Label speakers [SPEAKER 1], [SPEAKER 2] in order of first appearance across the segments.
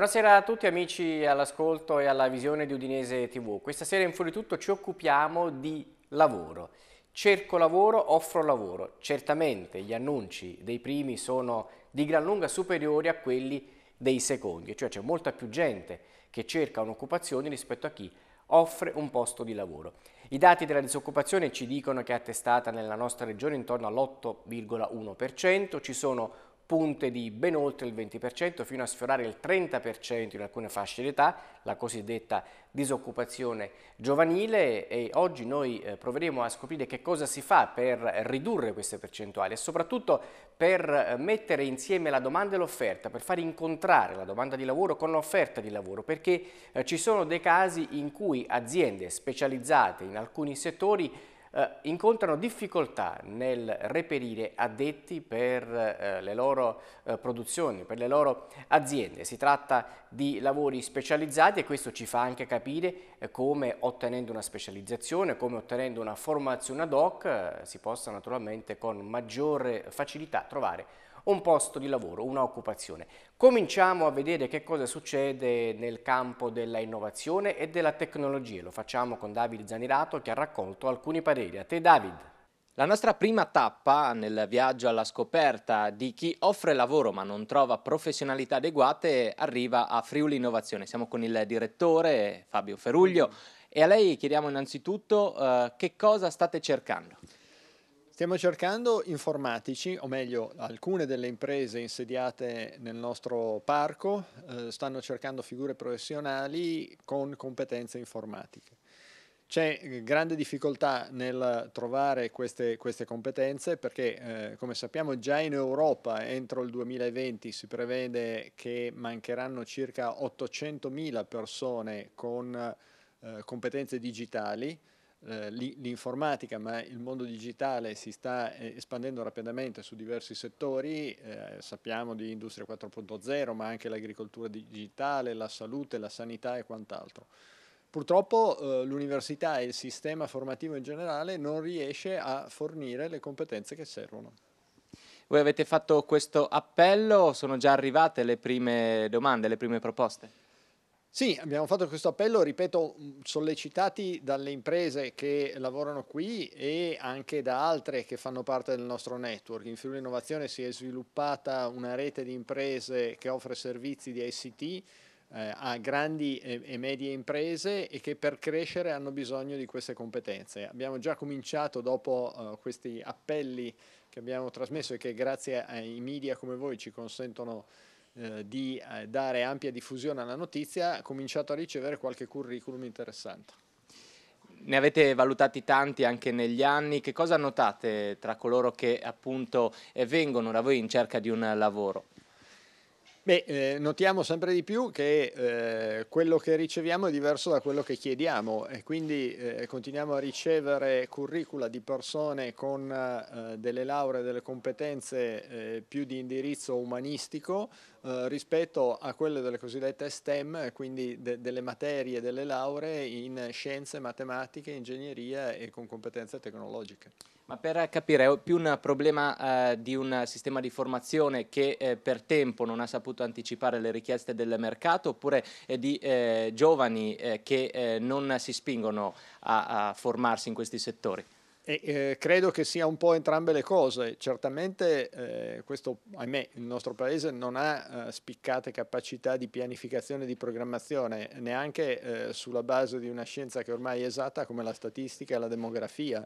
[SPEAKER 1] Buonasera a tutti amici all'ascolto e alla visione di Udinese TV. Questa sera in fuori tutto ci occupiamo di lavoro. Cerco lavoro, offro lavoro. Certamente gli annunci dei primi sono di gran lunga superiori a quelli dei secondi, cioè c'è molta più gente che cerca un'occupazione rispetto a chi offre un posto di lavoro. I dati della disoccupazione ci dicono che è attestata nella nostra regione intorno all'8,1%, ci sono punte di ben oltre il 20% fino a sfiorare il 30% in alcune fasce d'età, la cosiddetta disoccupazione giovanile e oggi noi eh, proveremo a scoprire che cosa si fa per ridurre queste percentuali e soprattutto per eh, mettere insieme la domanda e l'offerta, per far incontrare la domanda di lavoro con l'offerta di lavoro, perché eh, ci sono dei casi in cui aziende specializzate in alcuni settori eh, incontrano difficoltà nel reperire addetti per eh, le loro eh, produzioni, per le loro aziende. Si tratta di lavori specializzati e questo ci fa anche capire eh, come ottenendo una specializzazione, come ottenendo una formazione ad hoc eh, si possa naturalmente con maggiore facilità trovare un posto di lavoro, un'occupazione. Cominciamo a vedere che cosa succede nel campo della innovazione e della tecnologia. Lo facciamo con David Zanirato che ha raccolto alcuni pareri. A te David. La nostra prima tappa nel
[SPEAKER 2] viaggio alla scoperta di chi offre lavoro ma non trova professionalità adeguate arriva a Friuli Innovazione. Siamo con il direttore Fabio Feruglio mm. e a lei chiediamo innanzitutto eh, che cosa state cercando.
[SPEAKER 3] Stiamo cercando informatici, o meglio alcune delle imprese insediate nel nostro parco eh, stanno cercando figure professionali con competenze informatiche. C'è eh, grande difficoltà nel trovare queste, queste competenze perché, eh, come sappiamo, già in Europa entro il 2020 si prevede che mancheranno circa 800.000 persone con eh, competenze digitali eh, l'informatica, ma il mondo digitale si sta eh, espandendo rapidamente su diversi settori, eh, sappiamo di Industria 4.0, ma anche l'agricoltura digitale, la salute, la sanità e quant'altro. Purtroppo eh, l'università e il sistema formativo in generale non riesce a fornire le competenze che servono.
[SPEAKER 2] Voi avete fatto questo appello, sono già arrivate le prime domande, le prime proposte?
[SPEAKER 3] Sì, abbiamo fatto questo appello, ripeto, mm, sollecitati dalle imprese che lavorano qui e anche da altre che fanno parte del nostro network. In Friuli Innovazione si è sviluppata una rete di imprese che offre servizi di ICT eh, a grandi e, medie imprese e che per crescere hanno bisogno di queste competenze. Abbiamo già cominciato dopo eh, questi appelli che abbiamo trasmesso e che grazie ai media come voi ci consentono eh, di eh, dare ampia diffusione alla notizia, ha cominciato a ricevere qualche curriculum interessante.
[SPEAKER 2] Ne avete valutati tanti anche negli anni, che cosa notate tra coloro che appunto eh, vengono da voi in cerca di un lavoro?
[SPEAKER 3] Beh, eh, notiamo sempre di più che eh, quello che riceviamo è diverso da quello che chiediamo e quindi eh, continuiamo a ricevere curricula di persone con eh, delle lauree, delle competenze eh, più di indirizzo umanistico eh, rispetto a quelle delle cosiddette STEM, quindi de delle materie, delle lauree in scienze, matematiche, ingegneria e con competenze tecnologiche.
[SPEAKER 2] Ma per capire, è più un problema eh, di un sistema di formazione che eh, per tempo non ha saputo anticipare le richieste del mercato oppure eh, di giovani eh, che eh, non si spingono a, a, formarsi in questi settori?
[SPEAKER 3] E, eh, credo che sia un po' entrambe le cose. Certamente questo, ahimè, il nostro Paese non ha spiccate capacità di pianificazione e di programmazione, neanche sulla base di una scienza che ormai è esatta come la statistica e la demografia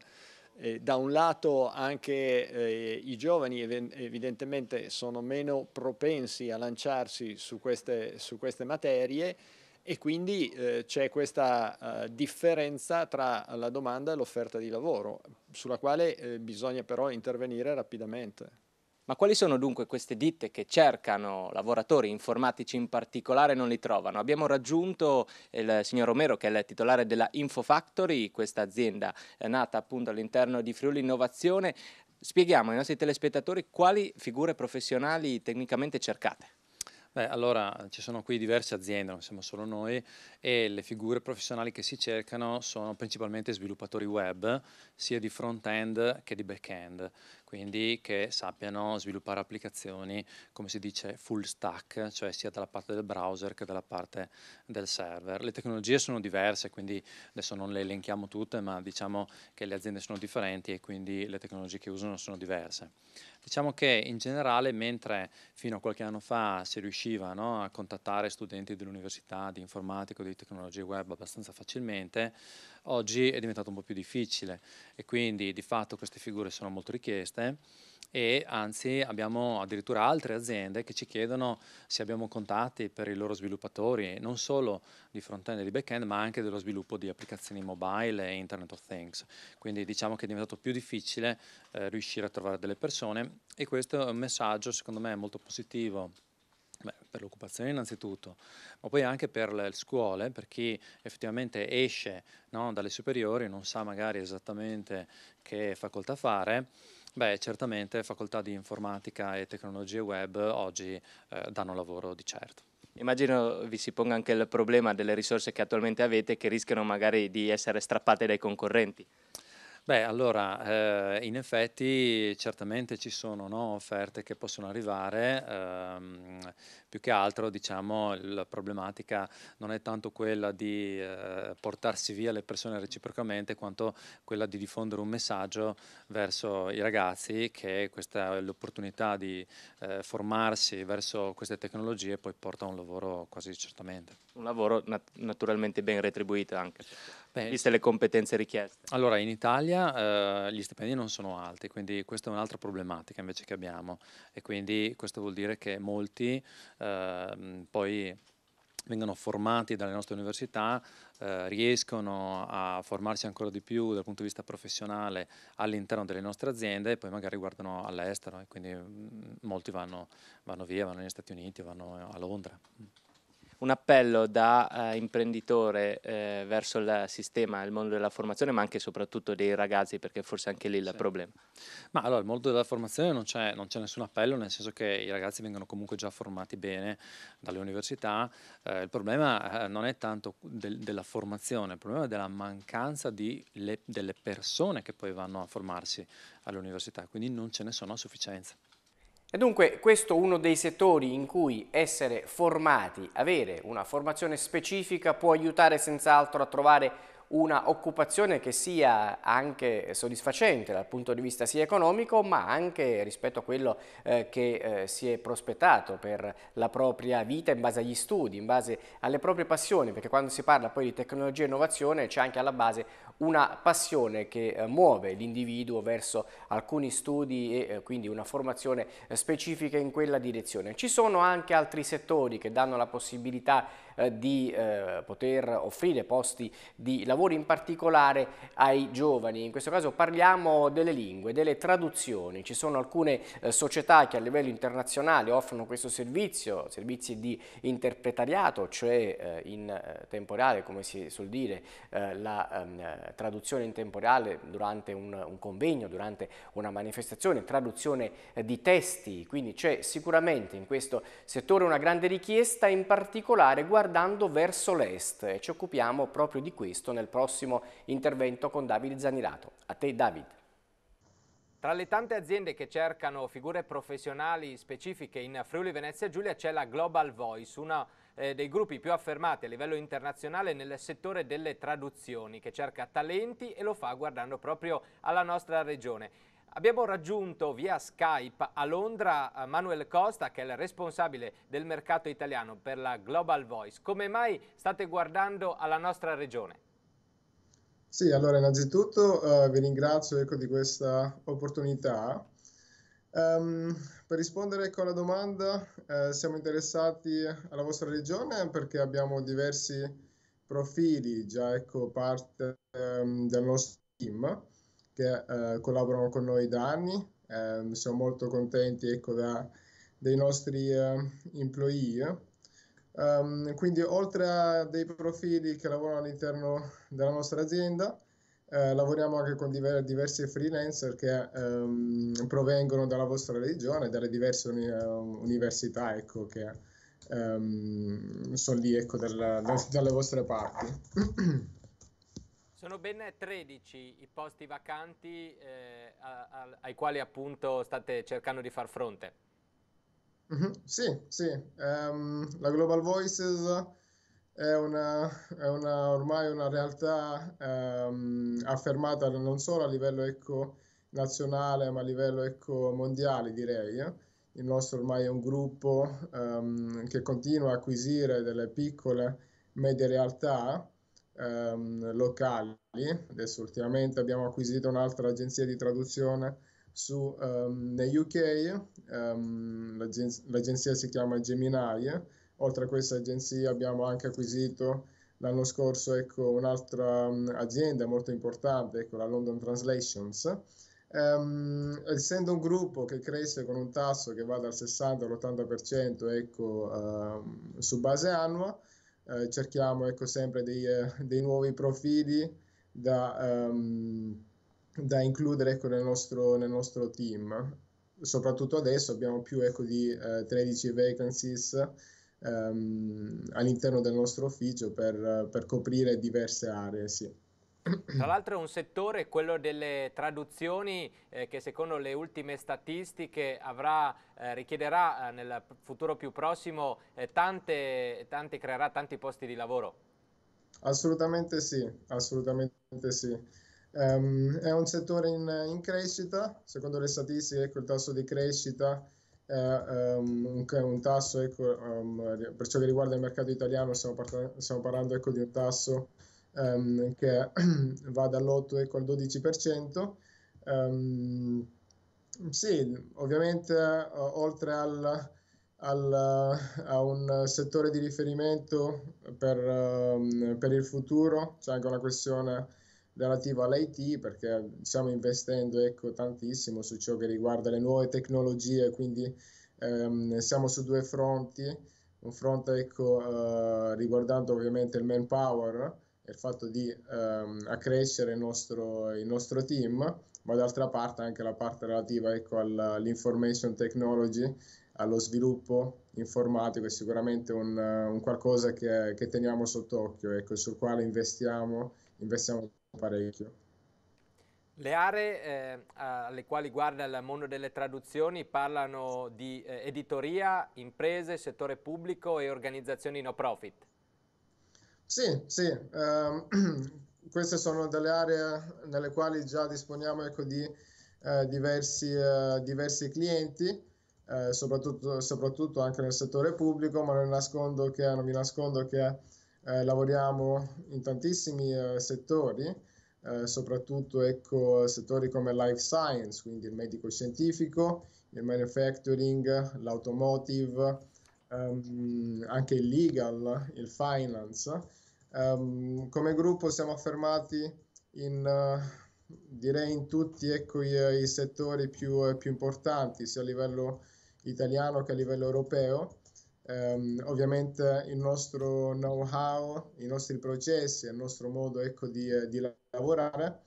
[SPEAKER 3] eh, da un lato anche eh, i giovani evidentemente sono meno propensi a lanciarsi su queste, su queste materie e quindi eh, c'è questa eh, differenza tra la domanda e l'offerta di lavoro, sulla quale eh, bisogna però intervenire rapidamente.
[SPEAKER 2] Ma quali sono dunque queste ditte che cercano lavoratori informatici in particolare e non li trovano? Abbiamo raggiunto eh, il signor Romero che è il titolare della Infofactory, questa azienda eh, nata appunto all'interno di Friuli Innovazione. Spieghiamo ai nostri telespettatori quali figure professionali tecnicamente cercate.
[SPEAKER 4] Beh, allora ci sono qui diverse aziende, non siamo solo noi, e le figure professionali che si cercano sono principalmente sviluppatori web, sia di front-end che di back-end quindi che sappiano sviluppare applicazioni, come si dice, full stack, cioè sia dalla parte del browser che dalla parte del server. Le tecnologie sono diverse, quindi adesso non le elenchiamo tutte, ma diciamo che le aziende sono differenti e quindi le tecnologie che usano sono diverse. Diciamo che in generale, mentre fino a qualche anno fa si riusciva no, a contattare studenti dell'università di informatico, o di tecnologie web abbastanza facilmente, oggi è diventato un po' più difficile e quindi di fatto queste figure sono molto richieste e anzi abbiamo addirittura altre aziende che ci chiedono se abbiamo contatti per i loro sviluppatori, non solo di front-end e di back-end, ma anche dello sviluppo di applicazioni mobile e Internet of Things. Quindi diciamo che è diventato più difficile eh, riuscire a trovare delle persone e questo è un messaggio secondo me molto positivo per l'occupazione innanzitutto, ma poi anche per le scuole, per chi effettivamente esce no, dalle superiori, e non sa magari esattamente che facoltà fare. Beh, certamente facoltà di informatica e tecnologie web oggi eh, danno lavoro di certo.
[SPEAKER 2] Immagino vi si ponga anche il problema delle risorse che attualmente avete che rischiano magari di essere strappate dai concorrenti.
[SPEAKER 4] Beh, allora, eh, in effetti certamente ci sono no, offerte che possono arrivare, ehm, più che altro diciamo la problematica non è tanto quella di eh, portarsi via le persone reciprocamente quanto quella di diffondere un messaggio verso i ragazzi che questa l'opportunità di eh, formarsi verso queste tecnologie poi porta a un lavoro
[SPEAKER 2] quasi certamente. Un lavoro nat naturalmente ben retribuito anche. Beh, viste le competenze richieste?
[SPEAKER 4] Allora, in Italia eh, gli stipendi non sono alti, quindi questa è un'altra problematica invece che abbiamo e quindi questo vuol dire che molti eh, poi vengono formati dalle nostre università, eh, riescono a formarsi ancora di più dal punto di vista professionale all'interno delle nostre aziende e poi magari guardano all'estero e quindi mm, molti vanno, vanno via, vanno negli Stati Uniti, vanno a Londra
[SPEAKER 2] un appello da eh, imprenditore eh, verso il sistema, il mondo della formazione, ma anche e soprattutto dei ragazzi, perché forse anche lì il sì. problema.
[SPEAKER 4] Ma allora, il mondo della formazione non c'è, nessun appello, nel senso che i ragazzi vengono comunque già formati bene dalle università. Eh, il problema eh, non è tanto del, della formazione, il problema è della mancanza le, delle persone che poi vanno a formarsi all'università, quindi non ce ne sono a sufficienza.
[SPEAKER 1] E dunque questo è uno dei settori in cui essere formati, avere una formazione specifica può aiutare senz'altro a trovare una occupazione che sia anche soddisfacente dal punto di vista sia economico ma anche rispetto a quello eh, che eh, si è prospettato per la propria vita in base agli studi, in base alle proprie passioni perché quando si parla poi di tecnologia e innovazione c'è anche alla base una passione che eh, muove l'individuo verso alcuni studi e eh, quindi una formazione eh, specifica in quella direzione. Ci sono anche altri settori che danno la possibilità di poter offrire posti di lavoro in particolare ai giovani. In questo caso parliamo delle lingue, delle traduzioni. Ci sono alcune società che a livello internazionale offrono questo servizio, servizi di interpretariato, cioè in temporale, come si suol dire, la ehm, traduzione in tempo reale durante un, un, convegno, durante una manifestazione, traduzione eh, di testi, quindi c'è sicuramente in questo settore una grande richiesta, in particolare guardando verso l'est e ci occupiamo proprio di questo nel prossimo intervento con Davide Zanirato. A te David.
[SPEAKER 2] Tra le tante aziende che cercano figure professionali specifiche in Friuli Venezia Giulia c'è la Global Voice, una eh, dei gruppi più affermati a livello internazionale nel settore delle traduzioni, che cerca talenti e lo fa guardando proprio alla nostra regione. Abbiamo raggiunto via Skype a Londra eh, Manuel Costa, che è il responsabile del mercato italiano per la Global Voice. Come mai state guardando alla nostra regione?
[SPEAKER 5] Sì, allora innanzitutto eh, vi ringrazio ecco, di questa opportunità Um, per rispondere con la domanda, eh, siamo interessati alla vostra regione perché abbiamo diversi profili, già ecco parte um, del nostro team che eh, collaborano con noi da anni. Eh, siamo molto contenti ecco, da, dei nostri eh, employee. Um, quindi oltre a dei profili che lavorano all'interno della nostra azienda, eh, lavoriamo anche con diver- diversi freelancer che ehm, provengono dalla vostra regione, dalle diverse uni- eh, università ecco, che ehm, sono lì ecco, dalla, da, dalle vostre parti.
[SPEAKER 6] Sono ben
[SPEAKER 2] 13 i posti vacanti eh, a, a, ai quali appunto state cercando di far fronte.
[SPEAKER 5] Mm-hmm. Sì, sì. Um, la Global Voices è, una, è una, ormai una realtà ehm, affermata non solo a livello ecco, nazionale ma a livello ecco, mondiale direi. Eh. Il nostro ormai è un gruppo ehm, che continua a acquisire delle piccole medie realtà ehm, locali. Adesso ultimamente abbiamo acquisito un'altra agenzia di traduzione su, um, ehm, UK, um, ehm, l'agen- l'agenzia si chiama Gemini Oltre a questa agenzia abbiamo anche acquisito l'anno scorso ecco, un'altra mm, azienda molto importante, ecco, la London Translations. Um, essendo un gruppo che cresce con un tasso che va dal 60 all'80% ecco, uh, su base annua, uh, cerchiamo ecco, sempre dei, uh, dei, nuovi profili da, um, da includere ecco, nel, nostro, nel, nostro, team. Soprattutto adesso abbiamo più ecco, di 13 eh, vacancies ehm, all'interno del nostro ufficio per, per coprire diverse aree. Sì.
[SPEAKER 6] Tra l'altro
[SPEAKER 2] è un settore, quello delle traduzioni, eh, che secondo le ultime statistiche avrà, eh, richiederà eh, nel futuro più prossimo eh, tante, tante, creerà tanti posti di lavoro.
[SPEAKER 5] Assolutamente sì, assolutamente sì. Um, è un settore in, in, crescita, secondo le statistiche, ecco il tasso di crescita Um, un tasso, ecco, um, per ciò che riguarda il mercato italiano stiamo, par- stiamo parlando ecco, di un tasso um, che va dall'8 ecco, al 12%. sì, ovviamente oltre al, al, a un settore di riferimento per, per il futuro c'è anche una questione relativo all'IT perché stiamo investendo ecco, tantissimo su ciò che riguarda le nuove tecnologie, quindi ehm, siamo su due fronti, un fronte ecco, eh, riguardante ovviamente il manpower e il fatto di ehm, accrescere il nostro, il nostro team, ma d'altra parte anche la parte relativa ecco, all'information technology, allo sviluppo informatico è sicuramente un, un qualcosa che, che, teniamo sott'occhio, ecco, sul quale investiamo investiamo parecchio.
[SPEAKER 2] Le aree eh, alle quali guarda il mondo delle traduzioni parlano di eh, editoria, imprese, settore pubblico e organizzazioni no profit.
[SPEAKER 5] Sì, sì, eh, queste sono delle aree nelle quali già disponiamo ecco, di eh, diversi, eh, diversi, clienti, eh, soprattutto, soprattutto, anche nel settore pubblico, ma non, nascondo che, non vi nascondo che eh, lavoriamo in tantissimi eh, settori, eh, soprattutto ecco, settori come life science, quindi il medico scientifico, il manufacturing, l'automotive, ehm, anche il legal, il finance. Um, come gruppo siamo affermati in, uh, direi in tutti ecco, i, eh, i, settori più, più importanti, sia a livello italiano che a livello europeo. Um, ovviamente il nostro know-how, i nostri processi, il nostro modo ecco, di, eh, di, lavorare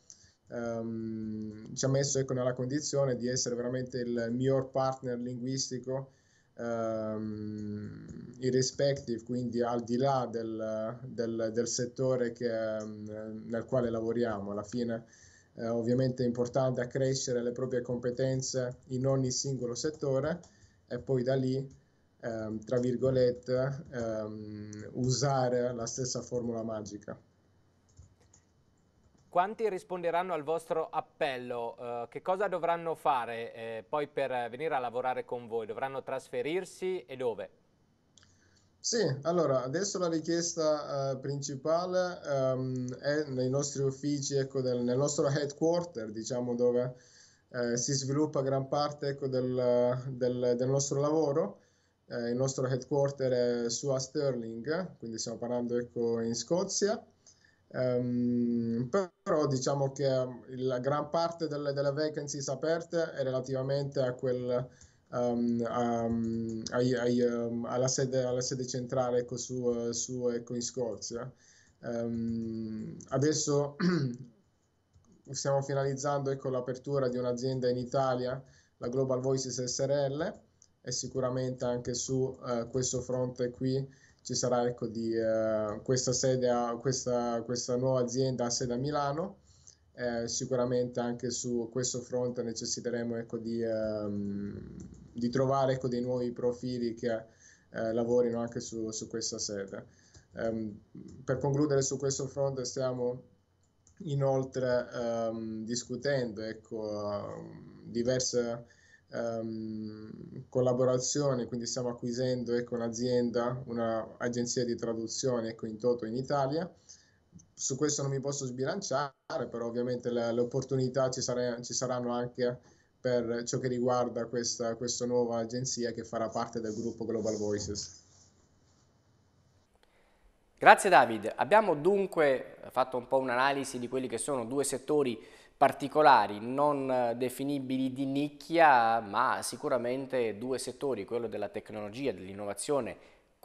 [SPEAKER 5] um, ci ha messo ecco, nella condizione di essere veramente il miglior partner linguistico um, ehm, irrespective, quindi al di là del, del, del settore che, nel quale lavoriamo. Alla fine eh, ovviamente è importante accrescere le proprie competenze in ogni singolo settore e poi da lì ehm, tra virgolette, ehm, usare la stessa formula magica.
[SPEAKER 2] Quanti risponderanno al vostro appello? Eh, che cosa dovranno fare eh, poi per venire a lavorare con voi? Dovranno trasferirsi e dove?
[SPEAKER 5] Sì, allora adesso la richiesta eh, principale ehm, è nei nostri uffici, ecco, del, nel nostro headquarter, diciamo dove eh, si sviluppa gran parte ecco, del, del, del, nostro lavoro eh, il nostro headquarter è su a Stirling, quindi stiamo parlando ecco, in Scozia. Um, però diciamo che ehm, la gran parte delle, delle vacancies aperte è relativamente a quel, um, um, ai, ai, alla, sede, alla, sede, centrale ecco, su, su ecco, in Scozia. adesso stiamo finalizzando ecco, l'apertura di un'azienda in Italia, la Global Voices SRL, e sicuramente anche su eh, questo fronte qui ci sarà ecco, di, eh, questa, sede a, questa, questa nuova azienda a sede a Milano. Eh, sicuramente anche su questo fronte necessiteremo ecco, di, ehm, di, trovare ecco, dei nuovi profili che eh, lavorino anche su, su questa sede. Um, per concludere su questo fronte stiamo inoltre um, discutendo ecco, uh, diverse um, collaborazioni, quindi stiamo acquisendo ecco, un'azienda, un'agenzia di traduzione ecco, in toto in Italia. Su questo non mi posso sbilanciare, però ovviamente le, le opportunità ci, sare, ci, saranno anche per ciò che riguarda questa, questa nuova agenzia che farà parte del gruppo Global Voices.
[SPEAKER 1] Grazie David, abbiamo dunque fatto un po' un'analisi di quelli che sono due settori particolari, non definibili di nicchia, ma sicuramente due settori, quello della tecnologia, dell'innovazione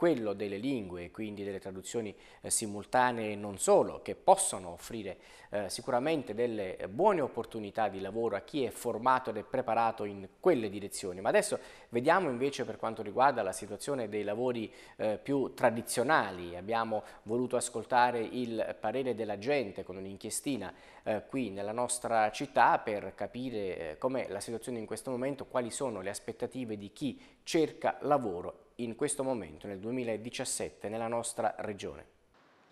[SPEAKER 1] quello delle lingue, quindi delle traduzioni eh, simultanee e non solo, che possono offrire eh, sicuramente delle buone opportunità di lavoro a chi è formato ed è preparato in quelle direzioni. Ma adesso vediamo invece per quanto riguarda la situazione dei lavori eh, più tradizionali. Abbiamo voluto ascoltare il parere della gente con un'inchiestina eh, qui nella nostra città per capire eh, com'è la situazione in questo momento, quali sono le aspettative di chi cerca lavoro in questo momento, nel 2017, nella nostra regione.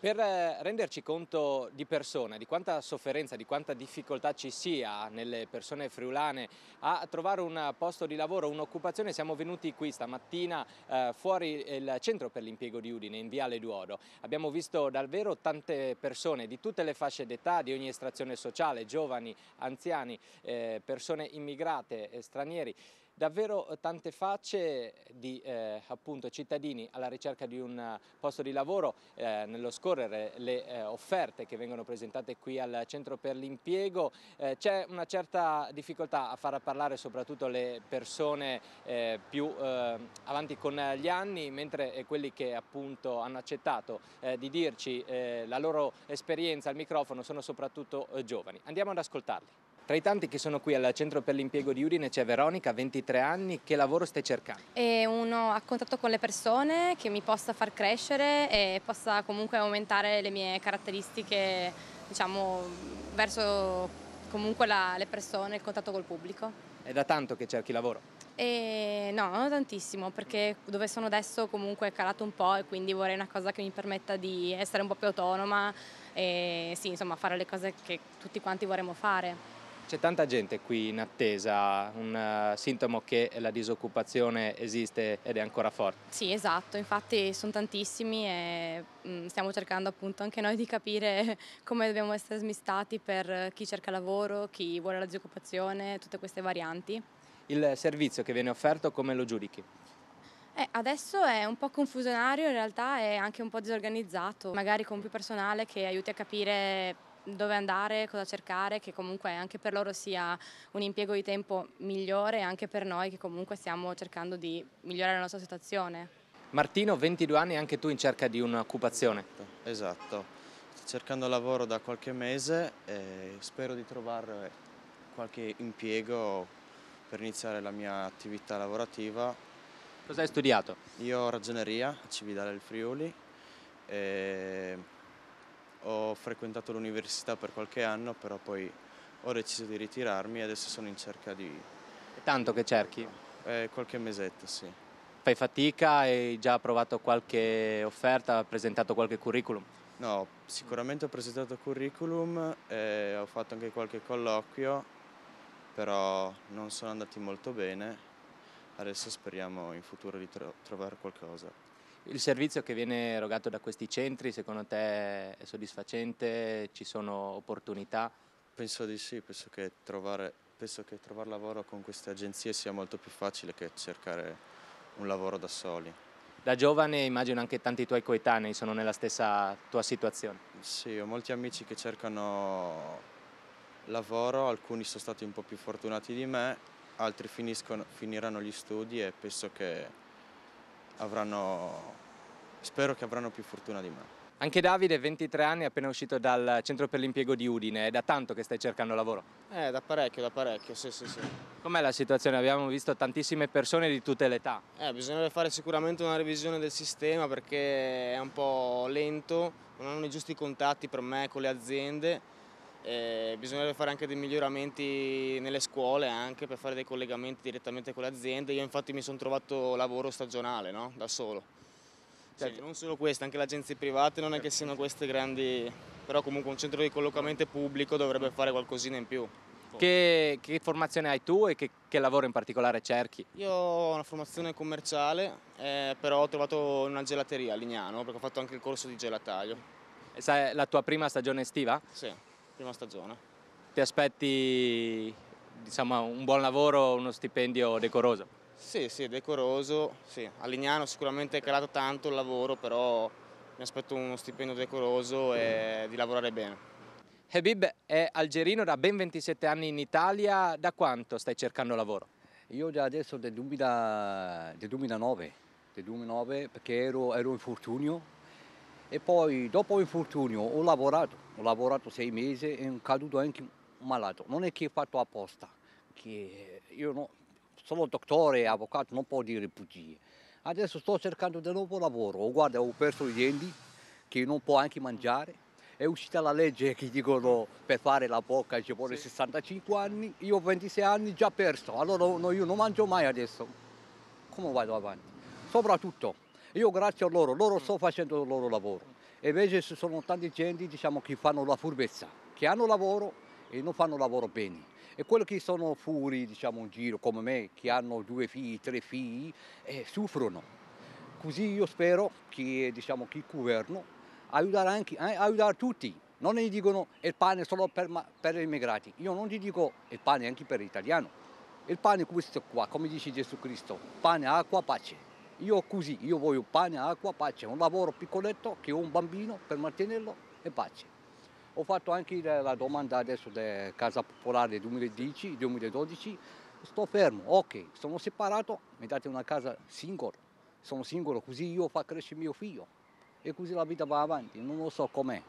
[SPEAKER 2] Per eh, renderci conto di persona, di quanta sofferenza, di quanta difficoltà ci sia nelle persone friulane a trovare un posto di lavoro, un'occupazione, siamo venuti qui stamattina eh, fuori il centro per l'impiego di Udine, in Viale Duodo. Abbiamo visto davvero tante persone di tutte le fasce d'età, di ogni estrazione sociale, giovani, anziani, eh, persone immigrate, eh, stranieri, Davvero eh, tante facce di eh, appunto, cittadini alla ricerca di un eh, posto di lavoro eh, nello scorrere le eh, offerte che vengono presentate qui al centro per l'impiego. Eh, c'è una certa difficoltà a far parlare soprattutto le persone più avanti con gli anni, mentre quelli che appunto hanno accettato di dirci la loro esperienza al microfono sono soprattutto giovani. Andiamo ad ascoltarli. Tra i tanti che sono qui al Centro per l'Impiego di Udine c'è Veronica, 23 anni, che lavoro stai cercando?
[SPEAKER 7] È uno a contatto con le persone che mi possa far crescere e possa comunque aumentare le mie caratteristiche diciamo, verso comunque la, le persone, il contatto col pubblico.
[SPEAKER 2] È da tanto che cerchi lavoro?
[SPEAKER 7] E no, non tantissimo perché dove sono adesso comunque è calato un po' e quindi vorrei una cosa che mi permetta di essere un po' più autonoma e sì, insomma fare le cose che tutti quanti vorremmo fare.
[SPEAKER 2] C'è tanta gente qui in attesa, un eh, sintomo che la disoccupazione esiste ed è ancora forte.
[SPEAKER 7] Sì, esatto, infatti sono tantissimi e mm, stiamo cercando appunto anche noi di capire come dobbiamo essere smistati per chi cerca lavoro, chi vuole la disoccupazione, tutte queste varianti.
[SPEAKER 2] Il servizio che viene offerto come lo giudichi?
[SPEAKER 7] Eh, adesso è un po' confusionario in realtà è anche un po' disorganizzato, magari con più personale che aiuti a capire dove andare, cosa cercare, che comunque anche per loro sia un impiego di tempo migliore e anche per noi che comunque stiamo cercando di migliorare la nostra situazione.
[SPEAKER 2] Martino, 22 anni, anche tu in cerca di un'occupazione.
[SPEAKER 1] Esatto, sto cercando lavoro da qualche mese e spero di trovare qualche impiego per iniziare la mia attività lavorativa. Cosa hai studiato? Io ho ragioneria a Cividale del Friuli. E ho frequentato l'università per qualche anno, però poi ho deciso di ritirarmi e adesso sono in cerca di... È tanto che cerchi? Eh,
[SPEAKER 2] qualche mesetto, sì. Fai fatica? Hai già provato qualche offerta? Hai Presentato qualche curriculum?
[SPEAKER 1] No, sicuramente ho presentato curriculum, e eh, ho fatto anche qualche colloquio, però non sono andati molto bene.
[SPEAKER 2] Adesso speriamo in futuro di tro trovare qualcosa. Il servizio che viene erogato da questi centri secondo te è soddisfacente? Ci sono opportunità? Penso di sì, penso che trovare, penso che trovare lavoro con queste agenzie sia molto più facile che cercare un lavoro da soli. Da giovane immagino anche tanti tuoi coetanei sono nella stessa tua situazione.
[SPEAKER 1] Sì, ho molti amici che cercano lavoro, alcuni sono stati un po' più fortunati di me, altri finiscono, finiranno gli studi e penso che avranno, spero che avranno più
[SPEAKER 2] fortuna di me. Anche Davide, 23 anni, è appena uscito dal centro per l'impiego di Udine. È da tanto che stai cercando lavoro? Eh, da parecchio, da parecchio, sì, sì, sì. Com'è la situazione? Abbiamo visto tantissime persone di tutte le età. Eh, bisognerebbe fare sicuramente una revisione del sistema perché è un po' lento, non hanno i giusti contatti per me con le aziende eh, bisognerebbe fare anche dei miglioramenti nelle scuole anche per fare dei collegamenti direttamente con le aziende. Io infatti mi sono trovato lavoro stagionale no? da solo. Cioè, sì. Non solo queste, anche le agenzie private non è che siano queste grandi, però comunque un centro di collocamento pubblico dovrebbe fare qualcosina in più. Che, che formazione hai tu e che, che, lavoro in particolare cerchi? Io ho una formazione commerciale, eh, però ho trovato una gelateria a Lignano, perché ho fatto anche il corso di gelataio. E sai, la tua prima stagione estiva? Sì prima stagione. Ti aspetti diciamo, un buon lavoro, uno stipendio decoroso? Sì, sì, decoroso. Sì. A Lignano sicuramente è calato tanto il lavoro, però mi aspetto uno stipendio decoroso e di lavorare bene. Habib è algerino da ben 27 anni in Italia, da quanto
[SPEAKER 8] stai cercando lavoro?
[SPEAKER 2] Io già adesso del,
[SPEAKER 8] 2000, del 2009, del 2009 perché ero, ero infortunio e poi dopo infortunio ho lavorato ho lavorato sei mesi e è caduto anche malato. Non è che ho fatto apposta, che io no, sono dottore, avvocato, non posso dire bugie. Adesso sto cercando di nuovo lavoro, oh, guarda ho perso i denti, che non può anche mangiare. È uscita la legge che dicono per fare la bocca ci vuole sì. 65 anni, io ho 26 anni già perso, allora no, io non mangio mai adesso. Come vado avanti? Soprattutto, io grazie a loro, loro mm. sto facendo il loro lavoro. E invece ci sono tante gente diciamo, che fanno la furbezza, che hanno lavoro e non fanno lavoro bene. E quelli che sono fuori diciamo, in giro come me, che hanno due figli, tre figli, eh, soffrono. Così io spero che, diciamo, il governo aiuterà anche, eh, aiutare tutti, non gli dicono il pane solo per, per, gli immigrati, io non gli dico il pane anche per l'italiano. Il pane è questo qua, come dice Gesù Cristo, pane, acqua, pace. Io così, io voglio pane, acqua, pace, un lavoro piccoletto che ho un bambino per mantenerlo e pace. Ho fatto anche la domanda adesso di Casa Popolare 2010-2012, sto fermo, ok, sono separato, mi date una casa singola, sono singolo, così io faccio crescere mio figlio e così la vita va avanti, non lo so com'è.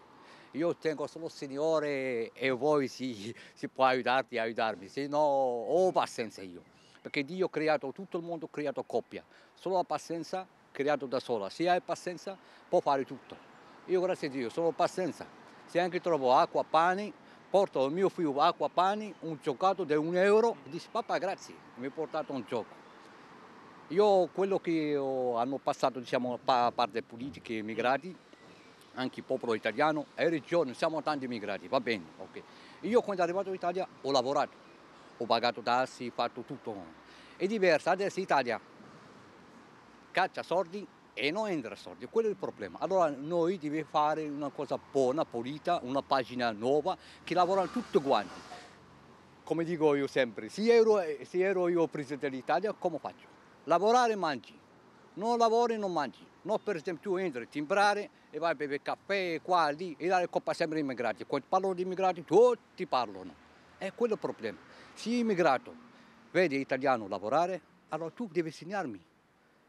[SPEAKER 8] Io tengo solo il Signore e voi si, si può aiutarti e aiutarmi, se no ho pazienza io perché Dio ha creato tutto il mondo, ha creato coppia, solo la pazienza creato da sola, se hai pazienza può fare tutto. Io grazie a Dio sono pazienza, se anche trovo acqua, pane, porto al mio figlio acqua, pane, un giocato di un euro, e dice papà grazie, mi ha portato un gioco. Io quello che hanno passato diciamo, a parte politiche immigrati, anche il popolo italiano e regione, siamo tanti immigrati, va bene. Okay. Io quando sono arrivato in Italia ho lavorato, ho pagato tassi, ho fatto tutto. È diversa adesso l'Italia caccia soldi e non entra soldi, quello è il problema. Allora noi dobbiamo fare una cosa buona, pulita, una pagina nuova che lavorano tutti quanti. Come dico io sempre, se ero, se ero io presidente dell'Italia come faccio? Lavorare e mangi, non lavori e non mangi. No, per esempio tu entri, timbrare e vai a bere caffè qua, lì e dare coppa sempre agli immigrati. Quando parlo di immigrati tutti parlano. È quello il problema. Sì, immigrato, vedi italiano lavorare, allora tu devi segnarmi.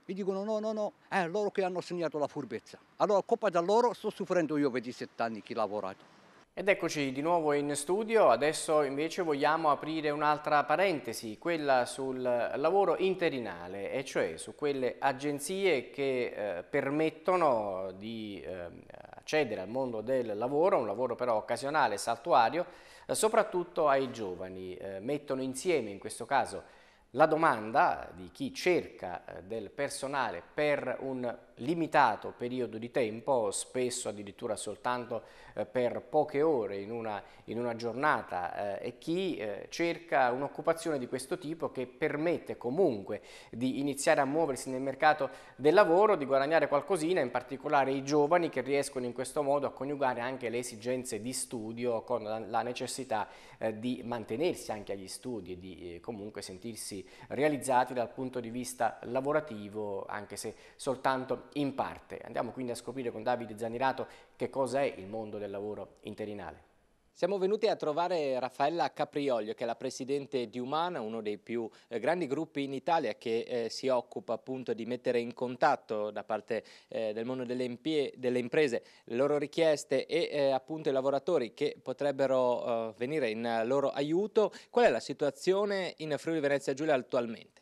[SPEAKER 8] Mi dicono no, no, no, è eh, loro che hanno segnato la furbezza. Allora coppa da loro sto soffrendo io per 17 anni che ho lavorato. Ed eccoci di nuovo in studio, adesso
[SPEAKER 1] invece vogliamo aprire un'altra parentesi, quella sul lavoro interinale, e cioè su quelle agenzie che eh, permettono di eh, accedere al mondo del lavoro, un lavoro però occasionale, saltuario, eh, soprattutto ai giovani. Eh, mettono insieme in questo caso la domanda di chi cerca eh, del personale per un limitato periodo di tempo, spesso addirittura soltanto eh, per poche ore in una, in una giornata eh, e chi eh, cerca un'occupazione di questo tipo che permette comunque di iniziare a muoversi nel mercato del lavoro, di guadagnare qualcosina, in particolare i giovani che riescono in questo modo a coniugare anche le esigenze di studio con la, la necessità di mantenersi anche agli studi e di comunque sentirsi realizzati dal punto di vista lavorativo anche se soltanto in parte. Andiamo quindi a scoprire con Davide Zanirato che cosa il mondo del lavoro interinale. Siamo venuti a trovare
[SPEAKER 2] Raffaella Caprioglio, che è la presidente di Umana, uno dei più eh, grandi gruppi in Italia che eh, si occupa appunto di mettere in contatto da parte eh, del mondo delle, delle, imprese le loro richieste e eh, appunto i lavoratori che potrebbero eh, venire in loro aiuto. Qual è la situazione in Friuli Venezia Giulia attualmente?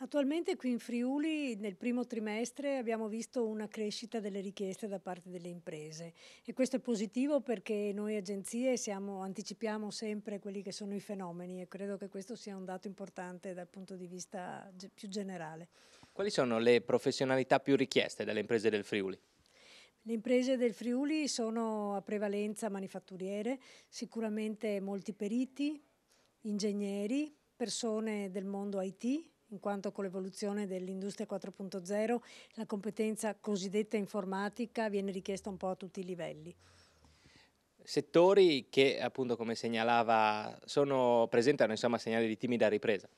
[SPEAKER 6] Attualmente qui in Friuli nel primo trimestre abbiamo visto una crescita delle richieste da parte delle imprese e questo è positivo perché noi agenzie siamo, anticipiamo sempre quelli che sono i fenomeni e credo che questo sia un dato importante dal punto di vista più generale.
[SPEAKER 2] Quali sono le professionalità più richieste dalle imprese del Friuli?
[SPEAKER 6] Le imprese del Friuli sono a prevalenza manifatturiere, sicuramente molti periti, ingegneri, persone del mondo IT, in quanto con l'evoluzione dell'industria 4.0 la competenza cosiddetta informatica viene richiesta un po' a tutti i livelli.
[SPEAKER 2] Settori che, appunto, come segnalava, sono, presentano insomma, segnali di timida ripresa.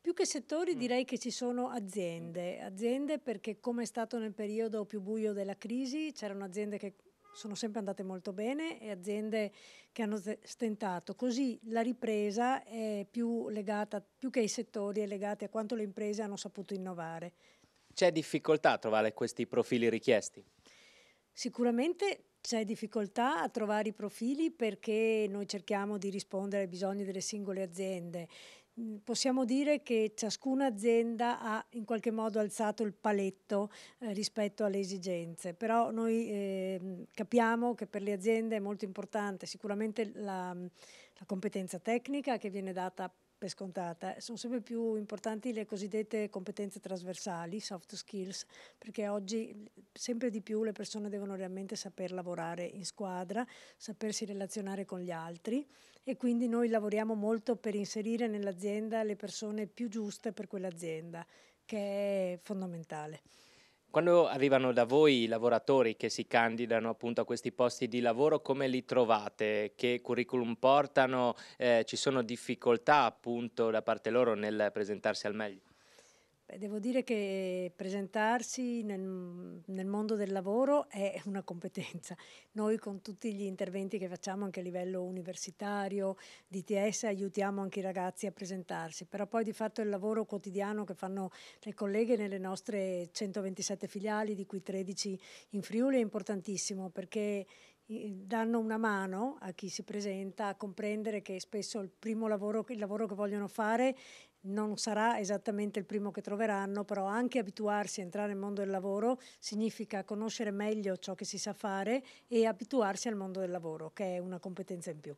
[SPEAKER 6] Più che settori mm. direi che ci sono aziende, aziende perché come è stato nel periodo più buio della crisi c'erano aziende che sono sempre andate molto bene e aziende che hanno stentato. Così la ripresa è più legata, più che ai settori, è legata a quanto le imprese hanno saputo innovare.
[SPEAKER 2] C'è difficoltà a trovare questi profili richiesti?
[SPEAKER 6] Sicuramente c'è difficoltà a trovare i profili perché noi cerchiamo di rispondere ai bisogni delle singole aziende. Mm, possiamo dire che ciascuna azienda ha in qualche modo alzato il paletto eh, rispetto alle esigenze, però noi eh, capiamo che per le aziende è molto importante sicuramente la, la competenza tecnica che viene data per scontata, sono sempre più importanti le cosiddette competenze trasversali, soft skills, perché oggi sempre di più le persone devono realmente saper lavorare in squadra, sapersi relazionare con gli altri e quindi noi lavoriamo molto per inserire nell'azienda le persone più giuste per quell'azienda, che è fondamentale.
[SPEAKER 2] Quando arrivano da voi i lavoratori che si candidano appunto a questi posti di lavoro, come li trovate? Che curriculum portano? Eh, ci sono difficoltà appunto da parte loro nel presentarsi al meglio?
[SPEAKER 6] Eh, devo dire che presentarsi nel, nel, mondo del lavoro è una competenza. Noi con tutti gli interventi che facciamo anche a livello universitario, DTS, aiutiamo anche i ragazzi a presentarsi, però poi di fatto il lavoro quotidiano che fanno le colleghe nelle nostre 127 filiali, di cui 13 in Friuli, è importantissimo perché eh, danno una mano a chi si presenta a comprendere che spesso il primo lavoro, il lavoro che vogliono fare non sarà esattamente il primo che troveranno, però anche abituarsi a entrare nel mondo del lavoro significa conoscere meglio ciò che si sa fare e abituarsi al mondo del lavoro, che è una competenza in più.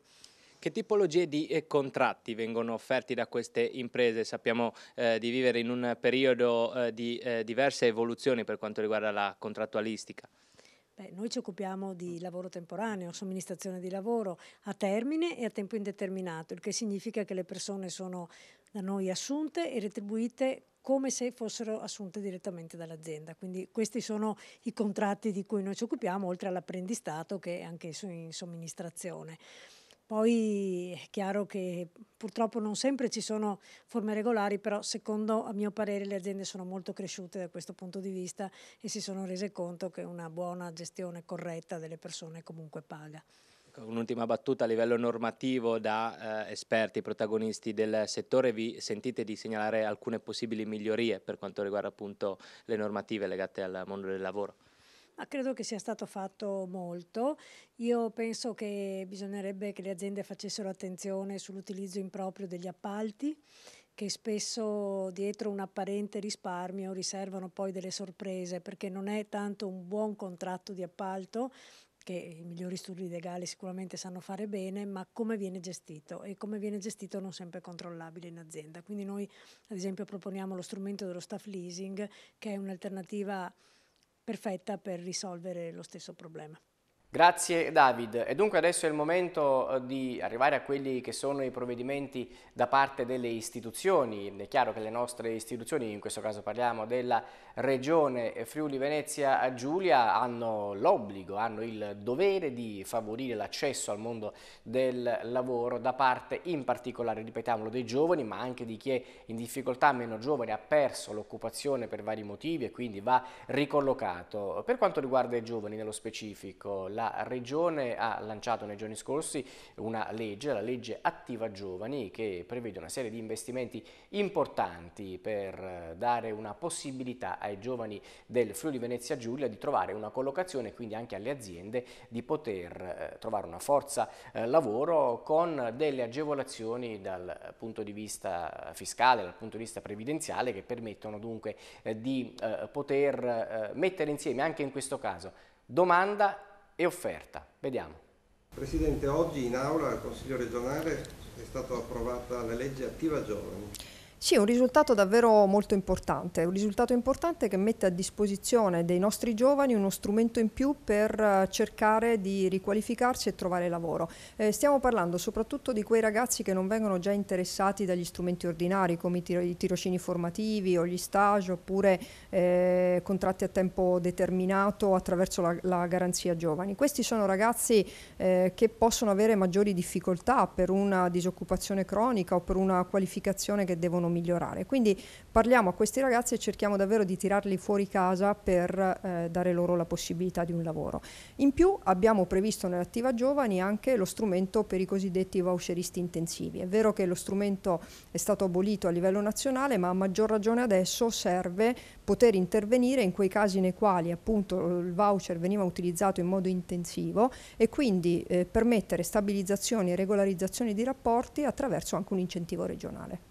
[SPEAKER 2] Che tipologie di eh, contratti vengono offerti da queste imprese? Sappiamo eh, di vivere in un periodo eh, di eh, diverse evoluzioni per quanto riguarda la contrattualistica.
[SPEAKER 6] Beh, noi ci occupiamo di lavoro temporaneo, somministrazione di lavoro a termine e a tempo indeterminato, il che significa che le persone sono da noi assunte e retribuite come se fossero assunte direttamente dall'azienda. Quindi questi sono i contratti di cui noi ci occupiamo, oltre all'apprendistato che è anch'esso in somministrazione. Poi è chiaro che purtroppo non sempre ci sono forme regolari, però secondo a mio parere le aziende sono molto cresciute da questo punto di vista e si sono rese conto che una buona gestione corretta delle persone comunque paga.
[SPEAKER 2] Ecco, un'ultima battuta a livello normativo da eh, esperti, protagonisti del settore, vi sentite di segnalare alcune possibili migliorie per quanto riguarda appunto le normative legate al mondo del lavoro?
[SPEAKER 6] Ma credo che sia stato fatto molto. Io penso che bisognerebbe che le aziende facessero attenzione sull'utilizzo improprio degli appalti che spesso dietro un apparente risparmio riservano poi delle sorprese perché non è tanto un buon contratto di appalto che i migliori studi legali sicuramente sanno fare bene, ma come viene gestito e come viene gestito non sempre è controllabile in azienda. Quindi noi ad esempio proponiamo lo strumento dello staff leasing che è un'alternativa perfetta per risolvere lo stesso problema.
[SPEAKER 1] Grazie David. E dunque adesso è il momento eh, di arrivare a quelli che sono i provvedimenti da parte delle istituzioni. È chiaro che le nostre istituzioni, in questo caso parliamo della Regione Friuli Venezia Giulia, hanno l'obbligo, hanno il dovere di favorire l'accesso al mondo del lavoro da parte in particolare, ripetiamolo, dei giovani, ma anche di chi è in difficoltà meno giovane, ha perso l'occupazione per vari motivi e quindi va ricollocato. Per quanto riguarda i giovani nello specifico, la Regione ha lanciato nei giorni scorsi una legge, la legge Attiva Giovani, che prevede una serie di investimenti importanti per eh, dare una possibilità ai giovani del Friuli Venezia Giulia di trovare una collocazione, e quindi anche alle aziende di poter eh, trovare una forza eh, lavoro con delle agevolazioni dal punto di vista fiscale, dal punto di vista previdenziale che permettono dunque di poter mettere insieme anche in questo caso domanda e offerta. Vediamo.
[SPEAKER 3] Presidente, oggi in aula al Consiglio regionale è
[SPEAKER 8] stata approvata la legge Attiva Giovani.
[SPEAKER 9] Sì, è un risultato davvero molto importante, un risultato importante che mette a disposizione dei nostri giovani uno strumento in più per eh, cercare di riqualificarsi e trovare lavoro. Eh, stiamo parlando soprattutto di quei ragazzi che non vengono già interessati dagli strumenti ordinari come i, tiro i tirocini formativi o gli stage oppure eh, contratti a tempo determinato attraverso la, la garanzia giovani. Questi sono ragazzi eh, che possono avere maggiori difficoltà per una disoccupazione cronica o per una qualificazione che devono migliorare. Quindi parliamo a questi ragazzi e cerchiamo davvero di tirarli fuori casa per eh, dare loro la possibilità di un lavoro. In più abbiamo previsto nell'attiva giovani anche lo strumento per i cosiddetti voucheristi intensivi. È vero che lo strumento è stato abolito a livello nazionale, ma a maggior ragione adesso serve poter intervenire in quei casi nei quali appunto il voucher veniva utilizzato in modo intensivo e quindi eh, permettere stabilizzazioni e regolarizzazioni di rapporti attraverso anche un incentivo regionale.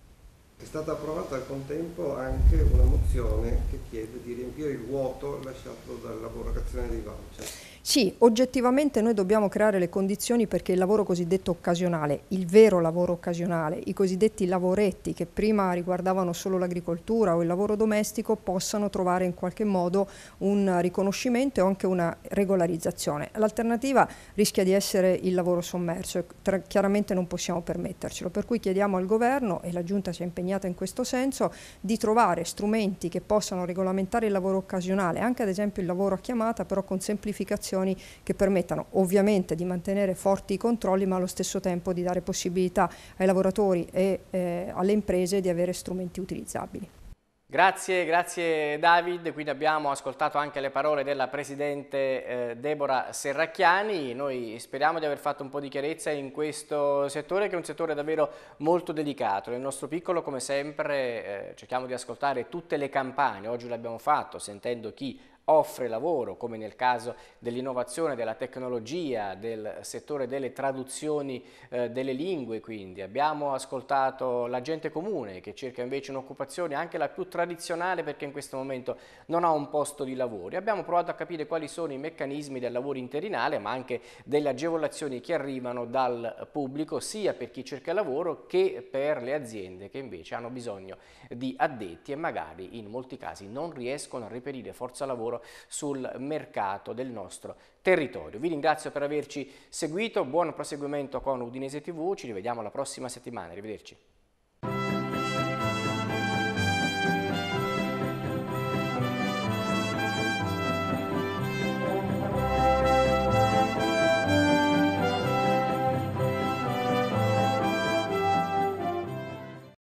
[SPEAKER 3] È stata approvata al contempo anche una mozione che chiede di riempire il vuoto lasciato dall'abrogazione dei voucher.
[SPEAKER 9] Sì, oggettivamente noi dobbiamo creare le condizioni perché il lavoro cosiddetto occasionale, il vero lavoro occasionale, i cosiddetti lavoretti che prima riguardavano solo l'agricoltura o il lavoro domestico possano trovare in qualche modo un riconoscimento e anche una regolarizzazione. L'alternativa rischia di essere il lavoro sommerso e tra, chiaramente non possiamo permettercelo, per cui chiediamo al governo e la Giunta si è impegnata in questo senso di trovare strumenti che possano regolamentare il lavoro occasionale, anche ad esempio il lavoro a chiamata però con semplificazione soluzioni che permettano ovviamente di mantenere forti i controlli ma allo stesso tempo di dare possibilità ai lavoratori e eh, alle imprese di avere strumenti utilizzabili.
[SPEAKER 1] Grazie, grazie David, quindi abbiamo ascoltato anche le parole della Presidente eh, Deborah Serracchiani, noi speriamo di aver fatto un po' di chiarezza in questo settore che è un settore davvero molto delicato, nel nostro piccolo come sempre eh, cerchiamo di ascoltare tutte le campagne, oggi l'abbiamo fatto sentendo chi offre lavoro, come nel caso dell'innovazione, della tecnologia, del settore delle traduzioni eh, delle lingue quindi. Abbiamo ascoltato la gente comune che cerca invece un'occupazione anche la più tradizionale perché in questo momento non ha un posto di lavoro. Abbiamo provato a capire quali sono i meccanismi del lavoro interinale ma anche delle agevolazioni che arrivano dal pubblico sia per chi cerca lavoro che per le aziende che invece hanno bisogno di addetti e magari in molti casi non riescono a reperire forza lavoro euro sul mercato del nostro territorio. Vi ringrazio per averci seguito, buon proseguimento con Udinese TV, ci rivediamo la prossima settimana, arrivederci.